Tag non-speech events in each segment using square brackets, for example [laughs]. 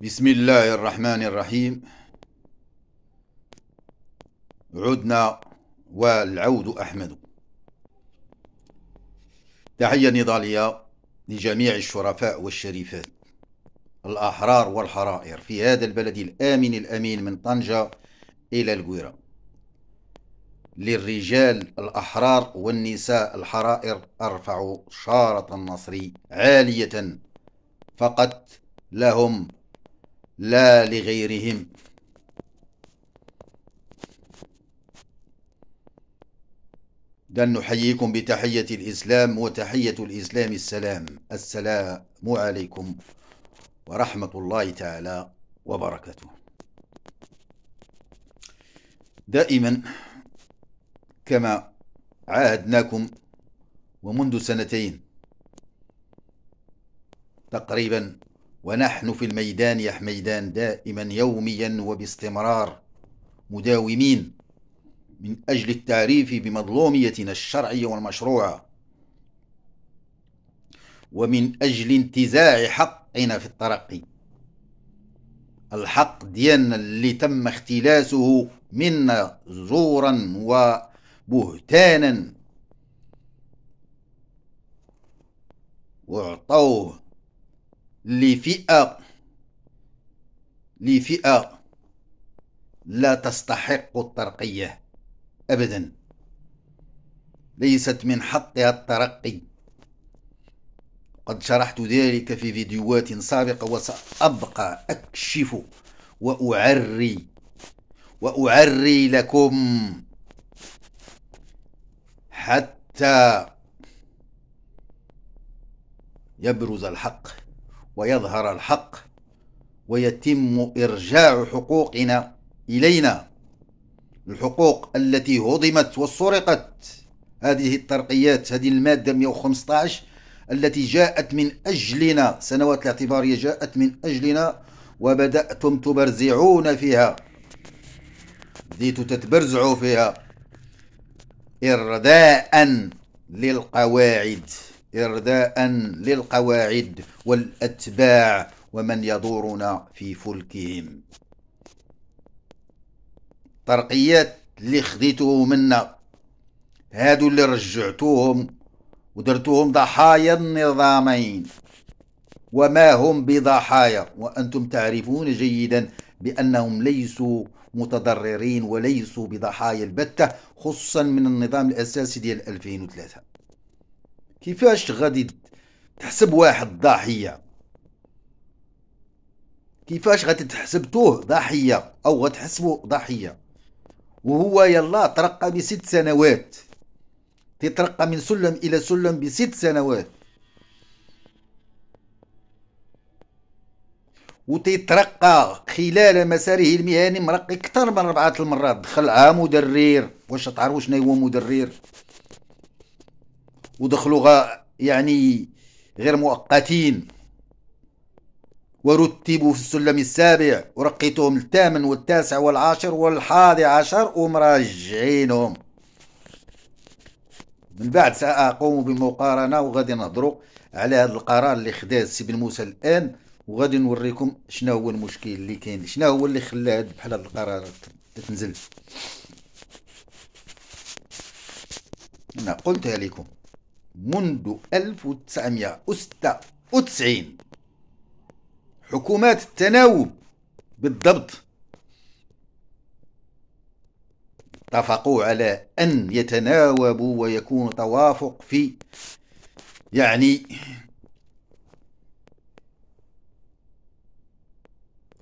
بسم الله الرحمن الرحيم عدنا والعود أحمد تحية نضالية لجميع الشرفاء والشريفات الأحرار والحرائر في هذا البلد الآمن الأمين من طنجة إلى القويرة للرجال الأحرار والنساء الحرائر أرفع شارة النصر عالية فقط لهم لا لغيرهم دن نحييكم بتحية الإسلام وتحية الإسلام السلام السلام عليكم ورحمة الله تعالى وبركاته دائما كما عاهدناكم ومنذ سنتين تقريبا ونحن في الميدان يا حميدان دائما يوميا وباستمرار مداومين من أجل التعريف بمظلوميتنا الشرعية والمشروعة ومن أجل انتزاع حقنا في الترقي الحق ديالنا اللي تم اختلاسه منا زورا وبهتانا واعطوه لفئة لفئة لا تستحق الترقية أبدا ليست من حقها الترقي قد شرحت ذلك في فيديوهات سابقة وسأبقى أكشف وأعري وأعري لكم حتى يبرز الحق ويظهر الحق ويتم إرجاع حقوقنا إلينا الحقوق التي هضمت وسرقت هذه الترقيات هذه المادة 115 التي جاءت من أجلنا سنوات الاعتبارية جاءت من أجلنا وبدأتم تبرزعون فيها بديتوا تتبرزعوا فيها إرداء للقواعد إرداء للقواعد والأتباع ومن يدورنا في فلكهم طرقيات اللي خديتو منا هادو اللي رجعتوهم ودرتوهم ضحايا النظامين وما هم بضحايا وأنتم تعرفون جيدا بأنهم ليسوا متضررين وليسوا بضحايا البتة خصوصا من النظام الأساسي ديال 2003 كيفاش غادي تحسب واحد ضحيه كيفاش غادي تحسبتوه ضحيه او غتحسبو ضحيه وهو يلا ترقى بست سنوات تترقى من سلم الى سلم بست سنوات وتترقى خلال مساره المهني مرقي اكثر من اربعه المرات دخل عام مدرر واش تعرف شنو هو مدرر ودخلوا يعني غير مؤقتين ورتبوا في السلم السابع ورقيتهم الثامن والتاسع والعاشر والحادي عشر ومراجعينهم من بعد سأقوم بمقارنة وغادي نهضروا على هذا القرار اللي خداه السي بن موسى الآن وغادي نوريكم شنو هو المشكل اللي كاين شنو هو اللي خلى هاد بحال هاد القرارات تنزل أنا قلتها لكم منذ 1996 حكومات التناوب بالضبط اتفقوا على أن يتناوبوا ويكون توافق في يعني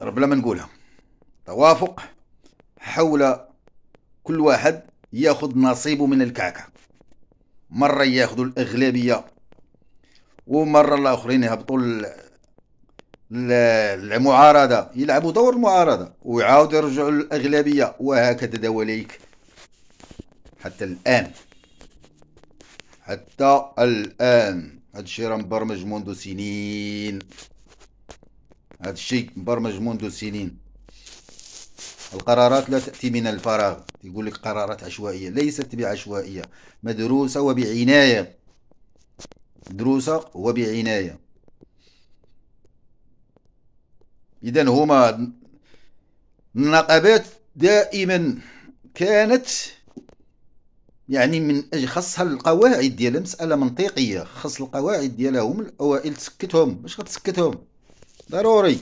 رب ما نقولها توافق حول كل واحد ياخذ نصيبه من الكعكة مرة ياخذوا الأغلبية ومرة الآخرين يهبطوا المعارضة يلعبوا دور المعارضة ويعاودوا يرجعوا للأغلبية وهكذا دواليك حتى الآن حتى الآن هذا الشيء راه مبرمج منذ سنين هذا الشيء مبرمج منذ سنين القرارات لا تأتي من الفراغ يقول لك قرارات عشوائية ليست بعشوائية مدروسة وبعناية مدروسة وبعناية إذا هما النقابات دائما كانت يعني من اجل خاصها القواعد ديالها مساله منطقيه خاص القواعد ديالها هما الاوائل تسكتهم باش غتسكتهم ضروري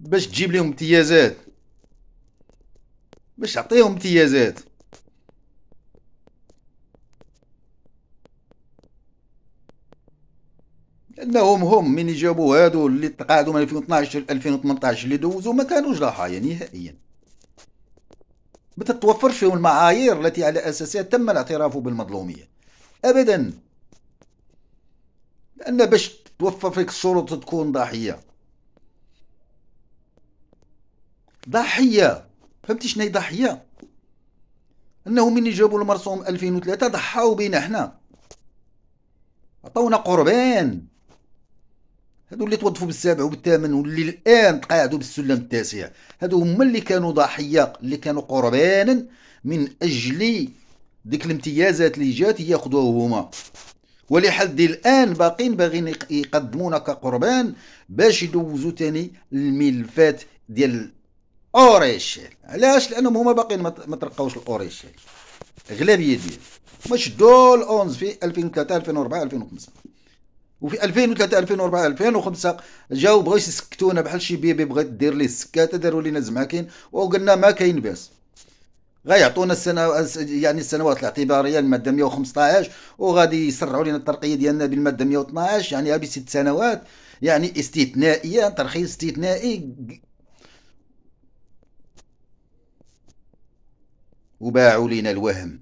باش تجيب لهم امتيازات باش تعطيهم امتيازات لانهم هم من جابوا هادو اللي تقاعدوا من 2012 2018 اللي دوزوا ما كانوش ضحايا نهائيا ما تتوفرش فيهم المعايير التي على اساسها تم الاعتراف بالمظلوميه ابدا لان باش توفر فيك الشروط تكون ضحيه ضحيه فهمتي شنو ضحيه انه من جابوا المرسوم 2003 ضحاو بينا حنا عطاونا قربان هادو اللي توظفوا بالسابع وبالثامن واللي الان تقاعدوا بالسلم التاسع هادو هما اللي كانوا ضحيه اللي كانوا قربانا من اجل ديك الامتيازات اللي جات ياخذوها هما ولحد الان باقين باغيين يقدمونا كقربان باش يدوزوا تاني الملفات ديال اوريشيل علاش لانهم هما باقيين ما ترقاوش الاوريشيل اغلبيه ديالهم مش شدوا الاونز في 2003 2004 2005 وفي 2003 2004 2005 جاو بغاو يسكتونا بحال شي بيبي بغات دير ليه السكاته داروا لينا زمعكين وقلنا ما كاين باس غيعطونا السنه يعني السنوات الاعتباريه الماده 115 وغادي يسرعوا لنا الترقيه ديالنا بالماده 112 يعني هذه ست سنوات يعني استثنائيه ترخيص استثنائي وباعوا لنا الوهم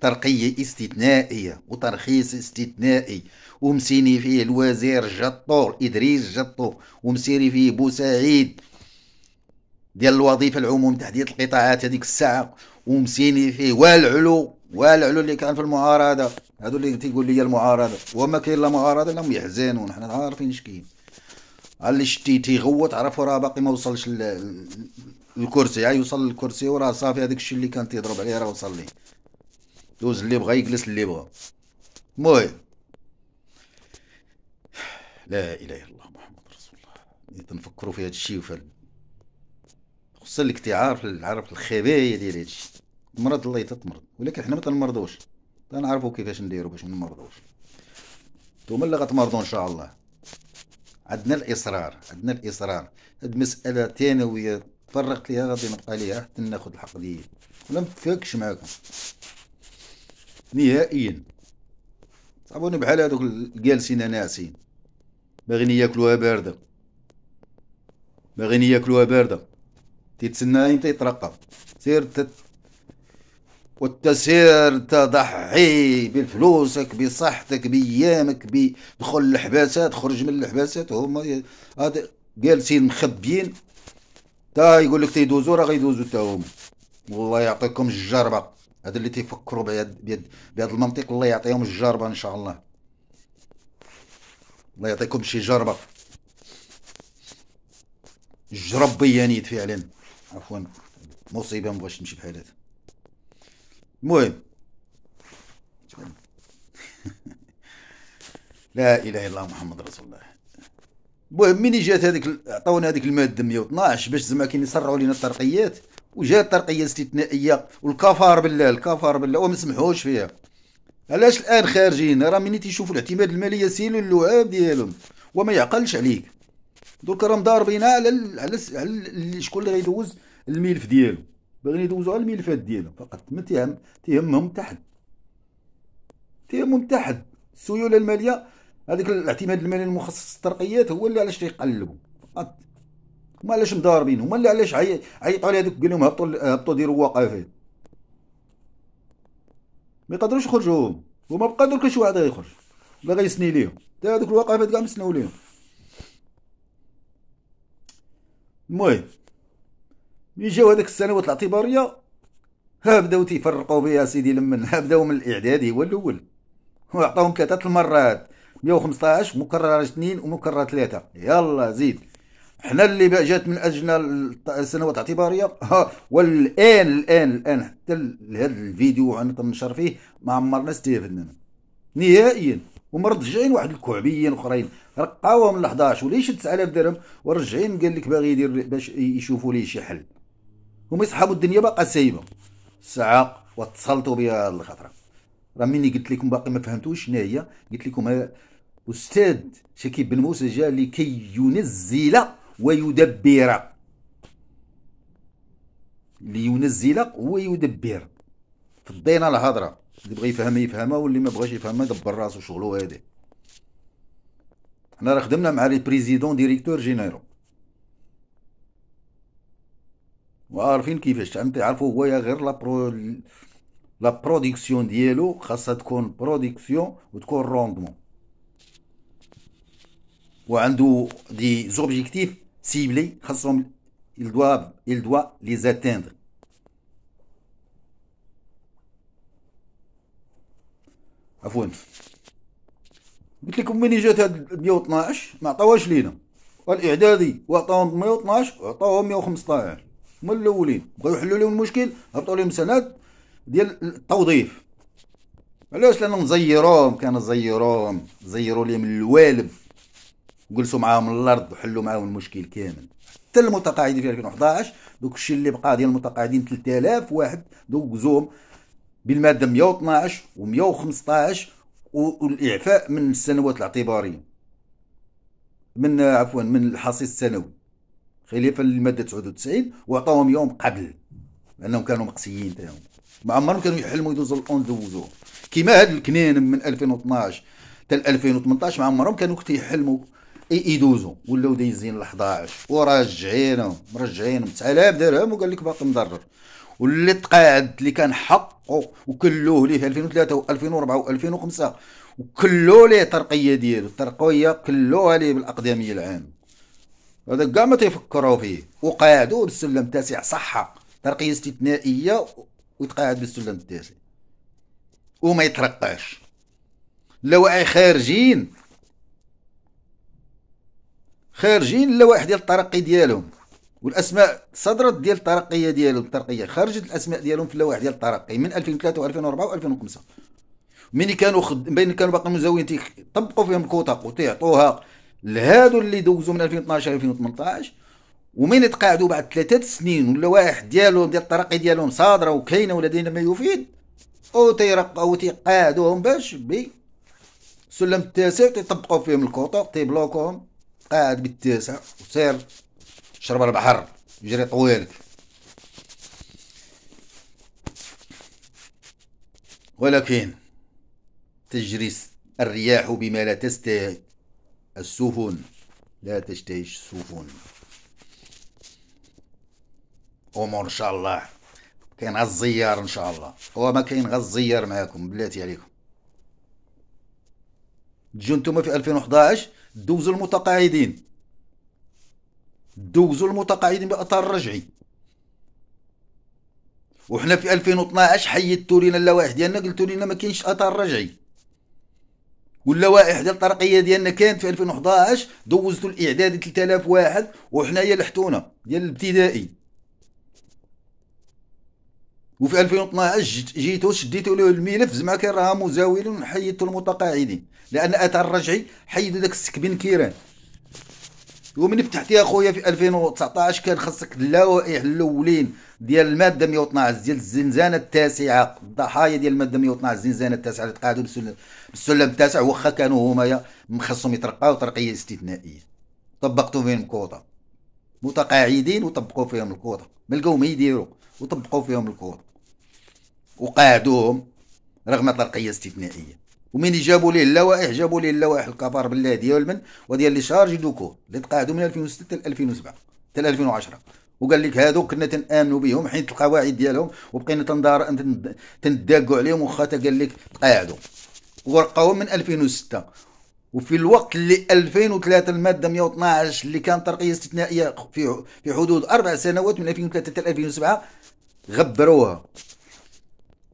ترقية استثنائية وترخيص استثنائي ومسيني فيه الوزير جطور إدريس جطور ومسيري فيه بوسعيد ديال الوظيفة العموم تحديد القطاعات هذيك الساعة ومسيني فيه والعلو والعلو اللي كان في المعارضة هادو اللي تيقول لي المعارضة وما كاين لا معارضة لهم يحزنون حنا عارفين شكين اللي شتي تيغوت عرفوا راه باقي ما وصلش الكرسي يعني يوصل للكرسي وراه صافي هذاك الشيء اللي كان تيضرب عليه راه وصل ليه دوز اللي بغى يجلس اللي بغى المهم لا اله الا الله محمد رسول الله تنفكروا في هذا الشيء وفي خصها لك تعرف عارف الخبايا ديال هذا الشيء مرض الله تتمرض ولكن حنا ما تنمرضوش تنعرفوا كيفاش نديروا باش ما نمرضوش نتوما اللي غتمرضوا ان شاء الله عندنا الاصرار عندنا الاصرار هاد مساله ثانويه فرقت ليها غادي نبقى ليها حتى ناخذ الحق ديالي ولا متفاكش معاكم نهائيا صابوني بحال هذوك الجالسين ناعسين باغين ياكلوها بارده باغين ياكلوها بارده تيتسنى امتى يترقى سير تت... وتسير تضحي بفلوسك بصحتك بيامك بدخل الحباسات خرج من الحباسات هما هاد جالسين مخبيين تا يقول لك تيدوزو راه غيدوزو تا هما والله يعطيكم الجربه هذا اللي تيفكروا بهاد بيد بهاد المنطق الله يعطيهم الجربه ان شاء الله الله يعطيكم شي جربه جرب بيانيت فعلا عفوا مصيبه ما بغاش نمشي بحال هذا المهم [laughs] لا اله الا الله محمد رسول الله المهم مني جات هذيك عطاونا هذيك الماده 112 باش زعما كاين يسرعوا لينا الترقيات وجات ترقيه استثنائيه والكفار بالله الكفار بالله وما سمحوش فيها علاش الان خارجين راه مني تيشوفوا الاعتماد المالي يسيل اللعاب ديالهم وما يعقلش عليك دوك راهم ضاربين على ال... على, على شكون اللي غيدوز الملف ديالو باغيين يدوزوا على الملفات ديالهم فقط ما تيهم تيهمهم حد تيهمهم حد السيوله الماليه هذيك الاعتماد المالي المخصص للترقيات هو اللي علاش تيقلبوا هما علاش مضاربين هما اللي علاش عيطوا على هذوك قال لهم هبطوا هبطوا ديروا وقفات ما يقدروش يخرجوا هما بقى دوك شي واحد غيخرج ولا غيسني ليهم حتى هذوك الوقفات كاع مسناو ليهم المهم ملي جاو هذيك السنوات الاعتباريه ها بداو تيفرقوا بها سيدي لمن ها بداو من الاعدادي هو الاول وعطاهم ثلاثه المرات 115 مكرر 2 ومكرر 3 يلا زيد حنا اللي جات من اجلنا السنوات الاعتباريه والان الان الان حتى لهذا الفيديو تنشر فيه ما عمرنا استفدنا منه نهائيا ومرجعين واحد الكعبيين اخرين رقاوهم ل 11 وليش 9000 درهم ورجعين قال لك باغي يدير باش يشوفوا ليه شي حل هما يسحبوا الدنيا باقا سايبه الساعه واتصلتوا بها الخطره راه مني قلت لكم باقي ما فهمتوش شنو هي قلت لكم أستاذ شكيب بن موسى جاء لكي ينزل ويدبر لينزل ويدبر فضينا الهضره اللي بغى يفهمها يفهمها واللي ما بغاش يفهمها يدبر راسو شغلو هذا حنا راه خدمنا مع لي بريزيدون ديريكتور جينيرو وعارفين كيفاش عارفو هو غير لا برو لا برودكسيون ديالو خاصها تكون برودكسيون وتكون روندمون وعنده دي زوبجيكتيف سيبلي خاصهم il doit il doit les atteindre عفوا قلت لكم مني جات هاد 112 ما عطاوهاش لينا الاعدادي وعطاهم 112 وعطاوهم 115 هما الاولين بغاو يحلوا لهم المشكل هبطوا لهم سند ديال التوظيف علاش لانهم زيروهم كان زيروهم زيروا لهم الوالب جلسوا معاهم الارض وحلوا معاهم المشكل كامل حتى المتقاعدين في 2011 دوك الشيء اللي بقى ديال المتقاعدين 3000 واحد دوك زوم بالماده 112 و115 والاعفاء من السنوات الاعتباريه من عفوا من الحصيص السنوي خلافا للماده 99 وعطاهم يوم قبل لانهم كانوا مقسيين تاعهم ما عمرهم كانوا يحلموا يدوزوا ل 11 دوزو كيما هاد الكنان من 2012 حتى 2018 ما عمرهم كانوا كيحلموا يحلموا يدوزو ولاو دايزين ل 11 وراجعينهم مرجعينهم 9000 درهم وقال لك باقي مضرر واللي تقاعد اللي كان حقه وكلوه ليه في 2003 و2004 و2005 وكلو ليه الترقيه ديالو الترقيه كلوها ليه بالاقدميه العام هذا كاع ما تيفكروا فيه وقاعدوا بالسلم التاسع صحه ترقيه استثنائيه ويتقاعد بالسلم التاسع وما يترقاش لو خارجين خارجين اللوائح ديال الترقي ديالهم والاسماء صدرت ديال الترقيه ديالهم الترقيه خرجت الاسماء ديالهم في اللوائح ديال الترقي من 2003 و2004 و2005 ملي كانوا خد... بين كانوا باقي مزاوين طبقوا فيهم الكوتا وتيعطوها لهادو اللي دوزوا من 2012 2018 ومن تقاعدوا بعد ثلاثة سنين واللوائح ديالهم ديال الترقي ديالهم صادره وكاينه ولدينا ما يفيد او تيرقوا تيقاعدوهم باش بسلم التاسع تيطبقوا فيهم الكوطا تيبلوكوهم قاعد بالتاسع وصير شرب البحر يجري طويل ولكن تجري الرياح بما لا تستهي السفن لا تشتهي السفن امور ان شاء الله كاين غا الزيار ان شاء الله هو ما كاين غا الزيار معاكم بلاتي عليكم تجو نتوما في 2011 دوزوا المتقاعدين دوزوا المتقاعدين باطار رجعي وحنا في 2012 حيدتوا لينا اللوائح ديالنا قلتوا لينا ما كاينش اثار رجعي واللوائح ديال الترقيه ديالنا كانت في 2011 دوزتوا الاعدادي 3000 واحد وحنايا لحتونا ديال الابتدائي وفي 2012 جيتو شديتو له الملف زعما كان راه مزاول وحيدتو المتقاعدين لان اتى الرجعي حيدوا داك بن كيران ومن فتحتي اخويا في 2019 كان خصك اللوائح الاولين ديال الماده 112 ديال الزنزانه التاسعه الضحايا ديال الماده 112 الزنزانه التاسعه اللي تقاعدوا بالسلم التاسع واخا كانوا هما مخصهم يترقاو ترقيه استثنائيه طبقتوا فيهم الكوطه متقاعدين وطبقوا فيهم الكوطه ما لقاو ما يديروا وطبقوا فيهم الكوطه وقاعدوهم رغم طرقيه استثنائيه ومين جابوا ليه اللوائح جابوا ليه اللوائح الكفار بالله ديال من وديال لي شارج دوكو اللي تقاعدوا من 2006 ل 2007 حتى 2010 وقال لك هادو كنا تنامنوا بهم حيت القواعد ديالهم وبقينا تندار تنداقوا عليهم واخا قال لك تقاعدوا ورقاوهم من 2006 وفي الوقت اللي 2003 الماده 112 اللي كان ترقيه استثنائيه في في حدود اربع سنوات من 2003 حتى 2007 غبروها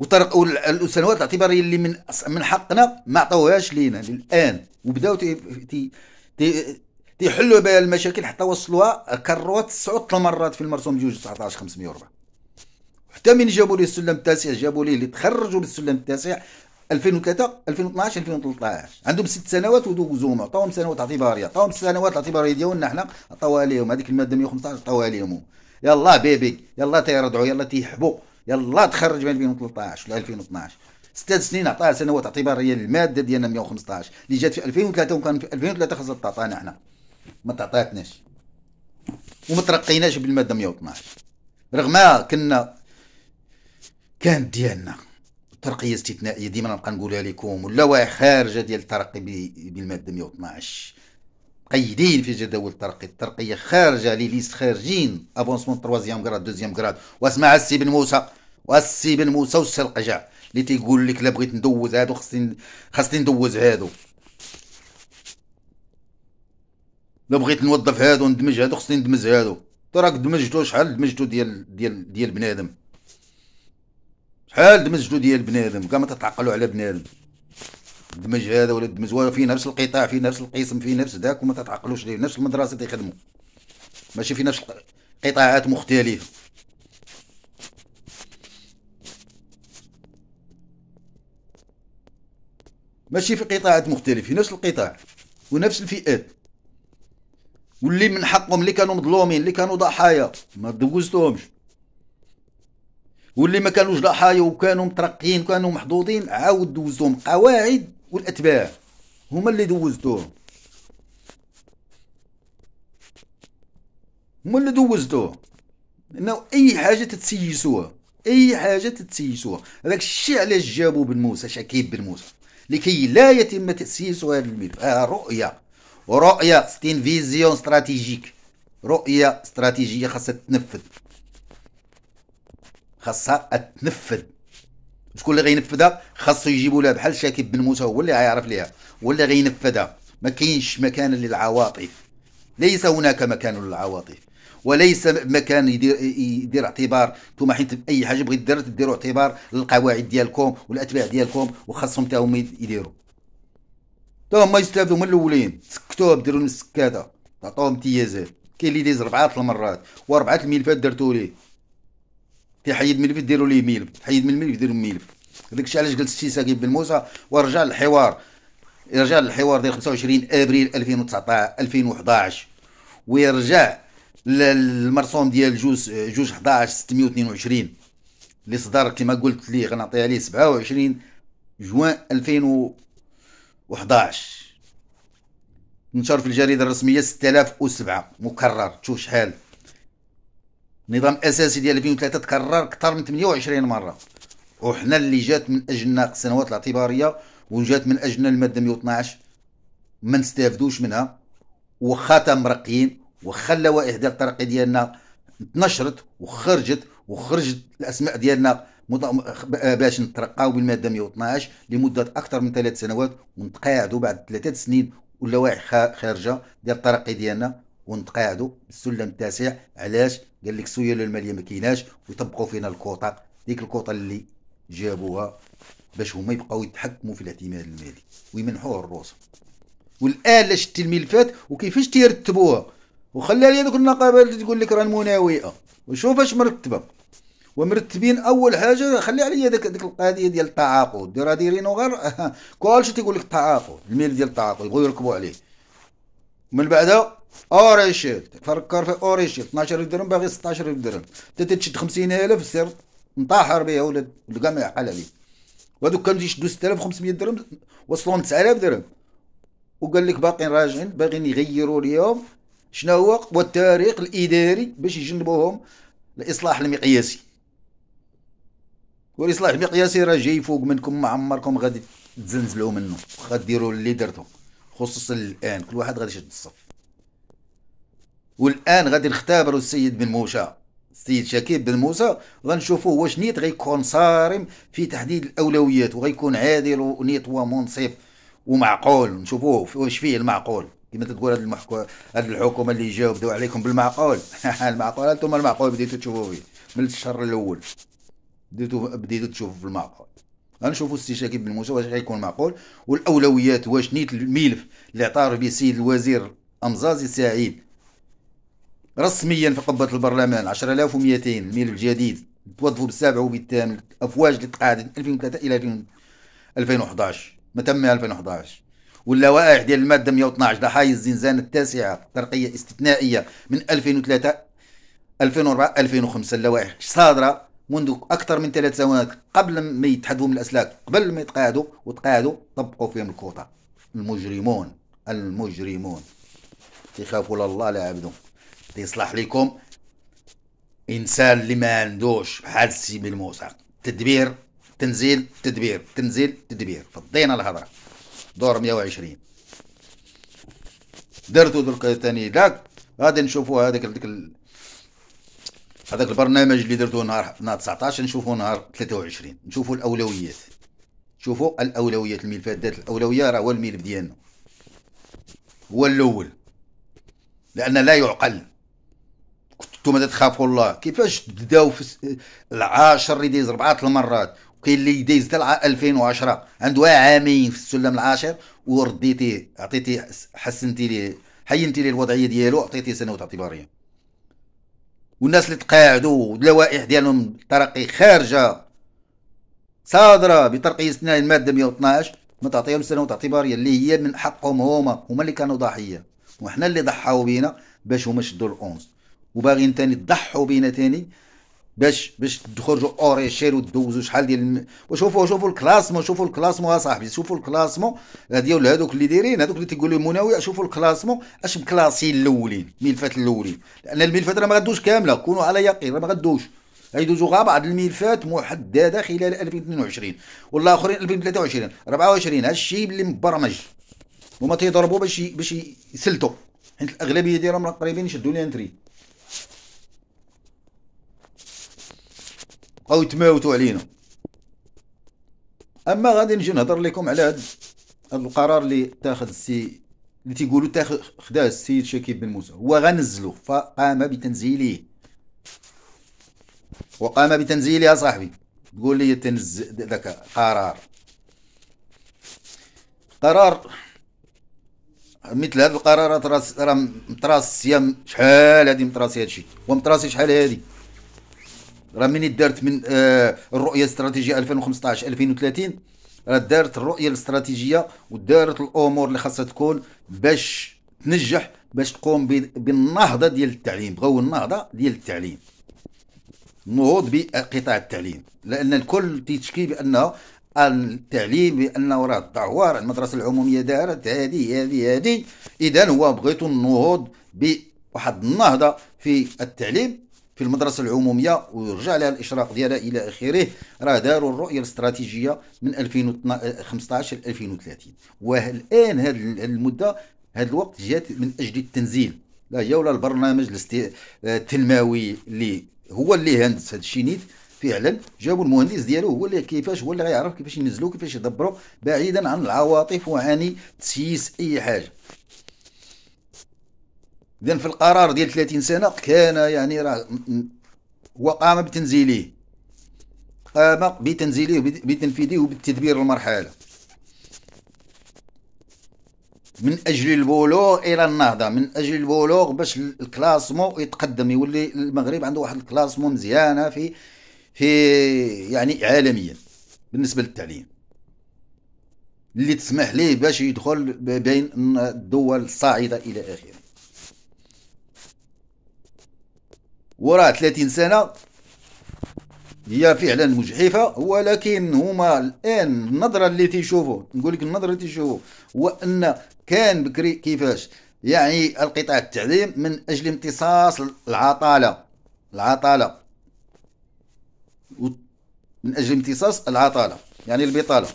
وطرق والسنوات الاعتباريه اللي من من حقنا ما عطاوهاش لينا للان وبداو تي تي تيحلوا بها المشاكل حتى وصلوها كروها تسع مرات في المرسوم جوج 19 504 حتى من جابوا لي السلم التاسع جابوا لي اللي تخرجوا بالسلم التاسع 2003 2012 2013 عندهم ست سنوات ودوزوهم عطاهم سنوات اعتباريه عطاهم السنوات الاعتباريه ديالنا حنا عطاوها ليهم هذيك الماده 115 عطاوها ليهم يلا بيبي يلا تيرضعوا يلا تيحبوا يلا تخرج من 2013 ولا 2012 ست سنين عطاها سنوات اعتباريه للماده ديالنا 115 اللي جات في 2003 وكان في 2003 خاصها تعطانا احنا ما تعطاتناش وما ترقيناش بالماده 112 رغم كنا كان ديالنا ترقيه استثنائيه ديما نبقى نقولها لكم واللوائح خارجه ديال الترقي بالماده 112 مقيدين في جداول الترقي الترقية خارجة لي ليست خارجين افونسمون تروازيام كراد دوزيام كراد واسمع السي بن موسى والسي بن موسى القجع اللي تيقول لك لا بغيت ندوز هادو خصني خصني ندوز هادو لا بغيت نوظف هادو ندمج هادو خصني ندمج هادو تراك طيب دمجتو شحال دمجتو ديال ديال ديال بنادم شحال دمجتو ديال بنادم كاع ما تتعقلوا على بنادم الدمج هذا ولا الدمج هذا في نفس القطاع في نفس القسم في نفس ذاك وما تتعقلوش ليه نفس المدرسه تيخدموا ماشي في نفس قطاعات مختلفه ماشي في قطاعات مختلفه في نفس القطاع ونفس الفئات واللي من حقهم اللي كانوا مظلومين اللي كانوا ضحايا ما دوزتهمش واللي ما كانوش ضحايا وكانوا مترقيين وكانوا محظوظين عاود دوزهم قواعد والاتباع هما اللي دوزتوه هما اللي دوزتوه انه اي حاجه تتسيسوها اي حاجه تتسيسوها هذاك الشيء علاش جابوا بن موسى شكيب بن موسى لكي لا يتم تاسيس هذا الملف آه رؤيه رؤيه ستين فيزيون استراتيجيك رؤيه استراتيجيه خاصها تنفذ خاصها تنفذ شكون اللي غينفذها خاصو يجيبوا لها بحال شاكيب بن موسى هو اللي غيعرف ليها هو اللي غينفذها ما كاينش مكان للعواطف ليس هناك مكان للعواطف وليس مكان يدير يدير اعتبار انتم حيت اي حاجه بغيت دير ديروا اعتبار للقواعد ديالكم والاتباع ديالكم وخاصهم حتى هما يديروا تا هما يستافدوا من الاولين سكتوها ديروا السكاته تعطوهم امتيازات كاين اللي دايز اربعه المرات واربعه الملفات درتو ليه يحيد ملف يديروا ليه ملف حيد من الملف يديروا ملف هذاك الشيء علاش قلت شي ساكن بن موسى ورجع للحوار يرجع للحوار ديال 25 ابريل 2019 2011 ويرجع للمرسوم ديال جوج جوج 11 622 اللي صدر كما قلت لي غنعطيها ليه 27 جوان 2011 نشر في الجريده الرسميه 6007 مكرر شوف شحال النظام الاساسي ديال 2003 تكرر اكثر من 28 مره وحنا اللي جات من اجلنا السنوات الاعتباريه وجات من اجلنا الماده 112 ما نستافدوش منها وخا تمرقين وخا اللوائح ديال الترقي ديالنا تنشرت وخرجت وخرجت الاسماء ديالنا باش نترقاو بالماده 112 لمده اكثر من ثلاث سنوات ونتقاعدوا بعد ثلاثه سنين واللوائح خارجه ديال الترقي ديالنا ونتقاعدوا بالسلم التاسع علاش قال لك السيوله الماليه ما كايناش ويطبقوا فينا الكوطا ديك الكوطا اللي جابوها باش هما يبقاو يتحكموا في الاعتماد المالي ويمنحوه الروس والان لاش التلميذ فات وكيفاش تيرتبوها وخلى لي دوك النقابه اللي تقول لك راه المناوئه وشوف اش مرتبه ومرتبين اول حاجه خلي عليا ديك ديك القضيه ديال التعاقد دي راه دايرينو غير [laughs] كلشي تيقول لك التعاقد الميل ديال التعاقد يبغوا يركبوا عليه من بعدها اوريشيل تفكر في اوريشيل 12 درهم باغي 16 درهم انت تشد 50000 سير نطاحر بها ولاد الجامع حلبي وهذوك كانوا يشدوا 6500 درهم وصلوا 9000 درهم وقال لك باقيين راجعين باغيين يغيروا اليوم شنو هو والتاريخ التاريخ الاداري باش يجنبوهم الاصلاح المقياسي والاصلاح المقياسي راه جاي فوق منكم ما عمركم غادي تزنزلوا منه واخا اللي درتو خصوصا الان كل واحد غادي يشد الصف والان غادي نختبروا السيد بن موسى السيد شكيب بن موسى غنشوفوا واش نيت غيكون صارم في تحديد الاولويات وغيكون عادل ونيت ومنصف ومعقول نشوفوه واش فيه المعقول كما تقول هذه المحكو الحكومه اللي جاوا بداو عليكم بالمعقول [laughs] المعقول انتم المعقول بديتو تشوفوا فيه من الشهر الاول بديتو بديتو تشوفوا في المعقول غنشوفوا السي شاكيب بن موسى واش غيكون معقول والاولويات واش نيت الملف اللي عطاه به السيد الوزير امزازي سعيد رسميا في قبة البرلمان 10200 الميل الجديد توظفوا بالسابع وبالثامن افواج اللي تقاعدت 2003 الى 2011 ما تم 2011 واللوائح ديال الماده 112 ضحايا الزنزانه التاسعه ترقيه استثنائيه من 2003 2004 2005 اللوائح صادره منذ اكثر من ثلاث سنوات قبل ما يتحدوا من الاسلاك قبل ما يتقاعدوا وتقاعدوا طبقوا فيهم الكوطه المجرمون المجرمون يخافوا لا الله لا عبدهم يصلح لكم انسان اللي ما عندوش بحال السي موسى تدبير تنزيل تدبير تنزيل تدبير فضينا الهضره دور 120 درتو درك ثاني داك غادي نشوفوا هذاك ديك هذاك البرنامج اللي درتو نهار نهار 19 نشوفوا نهار 23 نشوفوا الاولويات شوفوا الاولويات الملفات ذات الاولويه راه هو الملف ديالنا هو الاول لان لا يعقل انتوما تخافوا الله كيفاش بداو في العاشر يديز اربعه المرات وكاين اللي يديز حتى 2010 عنده عامين في السلم العاشر ورديتيه عطيتيه حسنتي ليه حينتي ليه الوضعيه ديالو عطيتي سنوات اعتباريه والناس اللي تقاعدوا اللوائح ديالهم ترقي خارجه صادره بترقيه سنة الماده 112 ما تعطيهم سنوات اعتباريه اللي هي من حقهم هما هما اللي كانوا ضحيه وحنا اللي ضحاو بينا باش هما شدوا الانس وباغيين تاني تضحوا بينا تاني باش باش تخرجوا شير وتدوزوا شحال ديال وشوفوا شوفوا الكلاسمون شوفوا الكلاسمون اصاحبي شوفوا الكلاسمون ديال هذوك اللي دايرين هذوك اللي تيقول لهم مناوي شوفوا الكلاسمون اش مكلاسين الاولين الملفات الاولين لان الملفات راه ما غدوش كامله كونوا على يقين راه ما غدوش غيدوزوا غا بعض الملفات محدده خلال 2022 والاخرين 2023 24 هذا الشيء اللي مبرمج وما تيضربوا باش باش يسلتوا حيت الاغلبيه ديالهم راه قريبين يشدوا لي انتري بقاو يتماوتوا علينا اما غادي نجي نهضر لكم على هذا القرار اللي تاخذ السي اللي تيقولوا تاخذ خداه السيد شكيب بن موسى هو غنزلو فقام بتنزيله وقام بتنزيله يا صاحبي تقول لي تنزل ذاك قرار قرار مثل هذه القرارات راه مطراس شحال هذه مطراس هذا الشيء ومطراس شحال هذه راه من دارت من آه، الرؤيه الاستراتيجيه 2015 2030 راه دارت الرؤيه الاستراتيجيه ودارت الامور اللي خاصها تكون باش تنجح باش تقوم بالنهضه ديال التعليم بغاو النهضه ديال التعليم نهوض بقطاع التعليم لان الكل تيتشكي بان التعليم بانه راه الدعوار المدرسه العموميه دارت هذه هذه هذه اذا هو بغيتو النهوض بواحد النهضه في التعليم في المدرسه العموميه ويرجع لها الاشراق ديالها الى اخره راه داروا الرؤيه الاستراتيجيه من 2015 ل 2030 والان هذه المده هذا الوقت جات من اجل التنزيل لا هي ولا البرنامج آه، التنموي اللي هو اللي هندس هذا الشيء نيت فعلا جابوا المهندس ديالو هو اللي كيفاش هو اللي غيعرف كيفاش ينزلوا كيفاش يدبروا بعيدا عن العواطف وعن تسييس اي حاجه اذا في القرار ديال 30 سنه كان يعني راه وقام بتنزيله قام بتنزيله بتنفيذه وبالتدبير المرحله من اجل البلوغ الى النهضه من اجل البلوغ باش الكلاسمو يتقدم يولي المغرب عنده واحد الكلاسمو مزيانه في في يعني عالميا بالنسبه للتعليم اللي تسمح ليه باش يدخل بين الدول الصاعده الى اخره وراه 30 سنه هي فعلا مجحفه ولكن هما الان النظره اللي تيشوفوا نقول لك النظره اللي تيشوفوا هو ان كان بكري كيفاش يعني القطاع التعليم من اجل امتصاص العطاله العطاله من اجل امتصاص العطاله يعني البطاله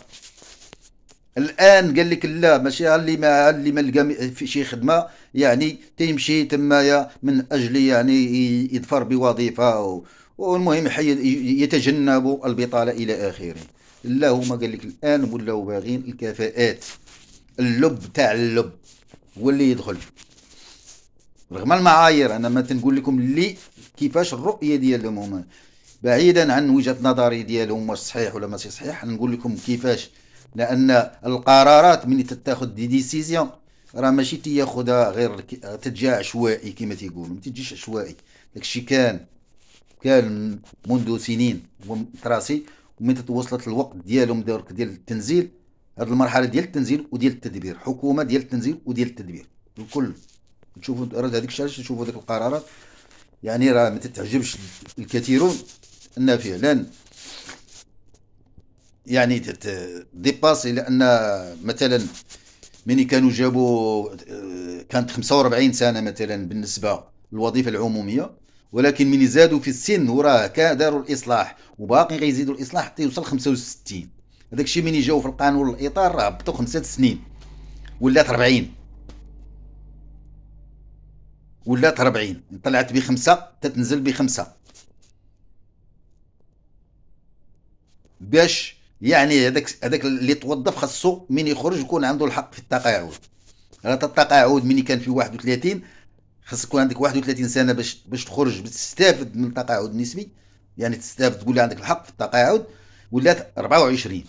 الان قال لك لا ماشي اللي ما اللي ما لقى شي خدمه يعني تيمشي تمايا من أجل يعني يظفر بوظيفة والمهم يتجنب البطالة إلى آخره لا هما قال لك الآن ولاو باغين الكفاءات اللب تاع اللب هو اللي يدخل رغم المعايير انا ما تنقول لكم اللي كيفاش الرؤيه ديالهم هما بعيدا عن وجهه نظري ديالهم واش صحيح ولا ماشي صحيح نقول لكم كيفاش لان القرارات من تتاخذ دي ديسيزيون راه ماشي تياخذها غير تجي عشوائي كما تيقولوا ما تجيش عشوائي داكشي كان كان منذ سنين ومتراسي ومن توصلت الوقت ديالهم دورك ديال التنزيل هذه المرحله ديال التنزيل وديال التدبير حكومه ديال التنزيل وديال التدبير الكل تشوفوا راه هذيك الشاشه تشوفوا ديك القرارات يعني راه ما تتعجبش الكثيرون ان فعلا يعني ديباسي لان مثلا ملي كانوا جابوا آه، كانت 45 سنه مثلا بالنسبه للوظيفه العموميه ولكن ملي زادوا في السن وراه داروا الاصلاح وباقي غيزيدوا الاصلاح حتى يوصل 65 هذاك الشيء ملي جاوا في القانون الاطار راه هبطوا خمسة سنين ولات 40 ولات 40 طلعت بخمسه تتنزل بخمسه باش يعني هذاك هذاك اللي توظف خاصو من يخرج يكون عنده الحق في التقاعد راه التقاعد ملي كان في 31 خاص يكون عندك 31 سنه باش باش تخرج باش تستافد من التقاعد النسبي يعني تستافد تقول عندك الحق في التقاعد ولات 24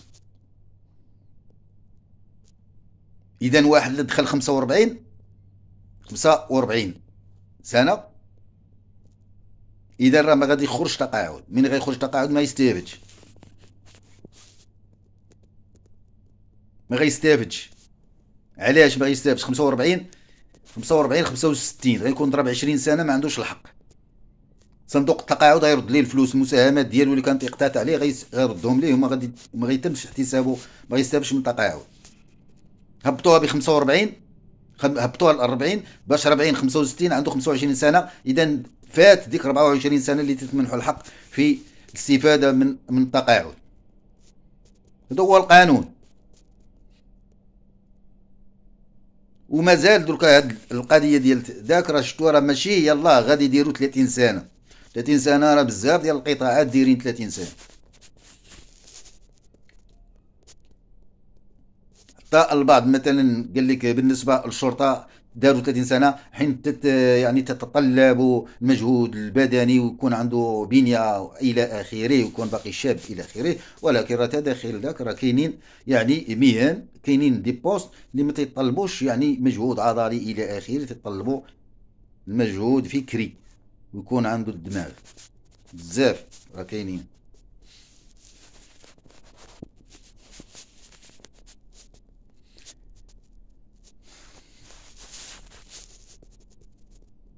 اذا واحد اللي دخل 45 45 سنه اذا راه ما غادي يخرج تقاعد من غير يخرج تقاعد ما يستافدش ما غيستافدش علاش ما غيستافدش 45 45 65 غيكون ضرب 20 سنه ما عندوش الحق صندوق التقاعد غيرد ليه الفلوس المساهمات ديالو اللي كانت اقتات عليه غيردهم ليه وما غادي ما غيتمش احتسابه ما غيستافدش من التقاعد هبطوها ب 45 هبطوها ل 40 باش 40 65 عنده 25 سنه اذا فات ديك 24 سنه اللي تتمنحوا الحق في الاستفاده من من التقاعد هذا هو القانون ومازال دركا هاد القضيه ديال ذاك راه شتو راه ماشي يلاه غادي يديروا 30 سنه 30 سنه راه بزاف ديال القطاعات دايرين 30 سنه حتى البعض مثلا قال لك بالنسبه للشرطه داروا 30 سنه حين تت يعني تتطلب المجهود البدني ويكون عنده بنيه الى اخره ويكون باقي شاب الى اخره ولكن راه داخل ذاك راه كاينين يعني مهن كاينين دي بوست اللي ما تيطلبوش يعني مجهود عضلي الى اخره تيطلبوا المجهود فكري ويكون عنده الدماغ بزاف راه كاينين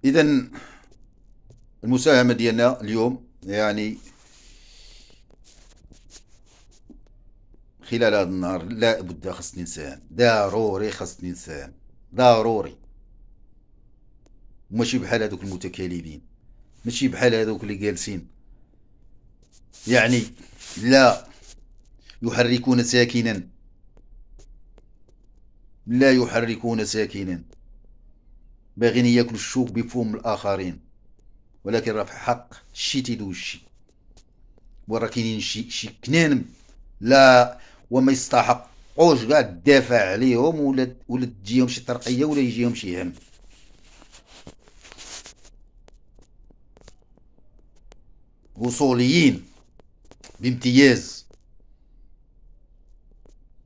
اذا المساهمه ديالنا اليوم يعني خلال هذا النهار لا بد خصني نساهم ضروري خصني نساهم ضروري ماشي بحال هذوك المتكالبين ماشي بحال هذوك اللي جالسين يعني لا يحركون ساكنا لا يحركون ساكنا باغيين ياكلوا الشوك بفهم الاخرين ولكن راه في حق الشي تيدوز الشي وراه كاينين شي شي كنانم لا وما يستحقوش كاع الدافع عليهم ولا ولا تجيهم شي ترقيه ولا يجيهم شي هم وصوليين بامتياز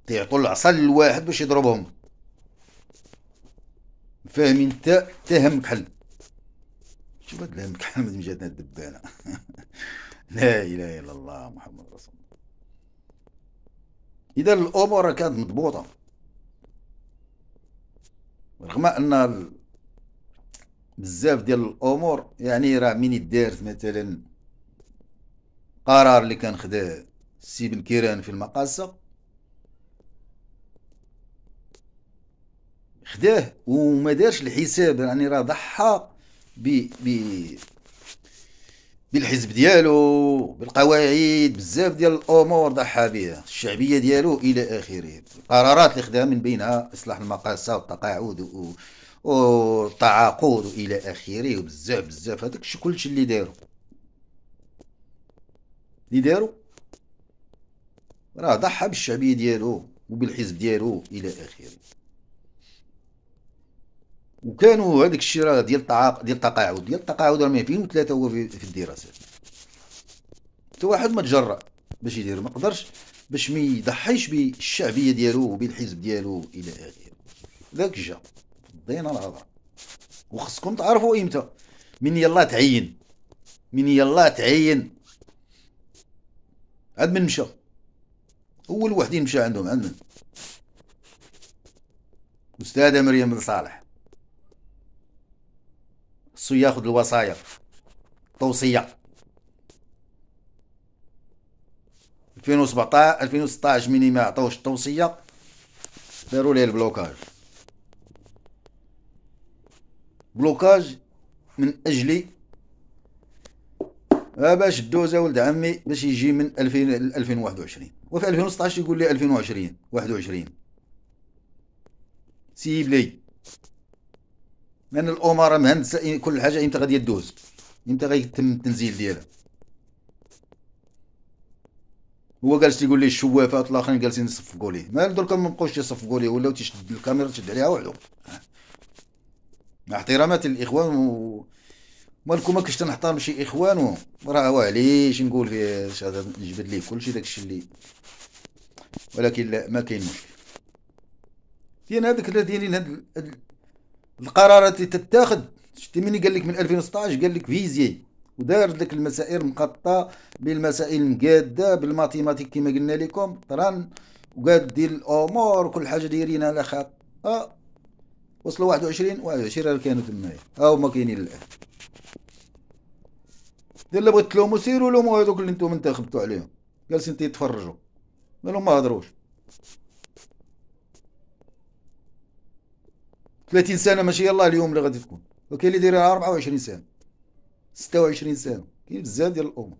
تيعطوا العصا للواحد باش يضربهم فاهمين انت هم كحل شوف هاد الهم كحل من جاتنا الدبانه [laughs] لا اله الا الله محمد رسول الله اذا الامور كانت مضبوطه رغم ان بزاف ديال الامور يعني راه مين دارت مثلا قرار اللي كان خدا السي بن كيران في المقاصه خداه وما دارش الحساب يعني راه ضحى ب ب بالحزب ديالو بالقواعد بزاف ديال الامور ضحى بها الشعبيه ديالو الى اخره القرارات اللي خداها من بينها اصلاح المقاصه والتقاعد و... والتعاقد الى اخره وبزاف بزاف هذاك الشيء كلشي اللي دارو اللي دارو راه ضحى بالشعبيه ديالو وبالحزب ديالو الى اخره وكانوا هذاك الشيء راه ديال التعاق ديال التقاعد ديال التقاعد راه ثلاثه هو في, في الدراسات حتى واحد ما تجرأ باش يدير ما قدرش باش ما يضحيش بالشعبيه ديالو وبالحزب ديالو الى اخره ذاك جا دينا الهضره وخصكم تعرفوا امتى من يلا تعين من يلا تعين عاد من مشى اول واحد مشى عندهم عند من استاذه مريم بن صالح خصو ياخذ الوصايا توصية 2017 2016 ملي ما عطاوش التوصية داروا ليه البلوكاج بلوكاج من اجل آه، باش دوز ولد عمي باش يجي من 2000 ل 2021 وفي 2016 يقول لي 2020 21 سيب لي لان الاماره الامراء مهندسه كل حاجه امتى غادي تدوز امتى يتم التنزيل ديالها هو جالس تيقول لي الشوافات الاخرين جالسين يصفقوا ليه مال دركا ما بقوش يصفقوا ليه ولاو تيشد الكاميرا تشد عليها وحده مع احترامات الاخوان و... مالكم ما كنتش تنحترم شي اخوان راه علاش نقول فيه نجبد ليه كلشي داكشي اللي ولكن لا ما كاين مشكل فين هذاك الذين هاد القرارات اللي تتاخذ شتي مني قال لك من 2016 قال لك فيزي ودار لك المسائل مقطة بالمسائل مقادة بالماتيماتيك كما قلنا لكم طران وقاد دير الامور كل حاجه دايرينها على خط اه وصلوا 21 21 كانوا تمايا ها هما كاينين الان ديال اللي بغيت تلومو سيرو لومو هذوك اللي نتوما انتخبتو عليهم جالسين تيتفرجوا مالهم ما هضروش 30 سنه ماشي يلاه اليوم اللي غادي تكون وكاين اللي دايرها 24 سنه 26 سنه كاين بزاف ديال الامور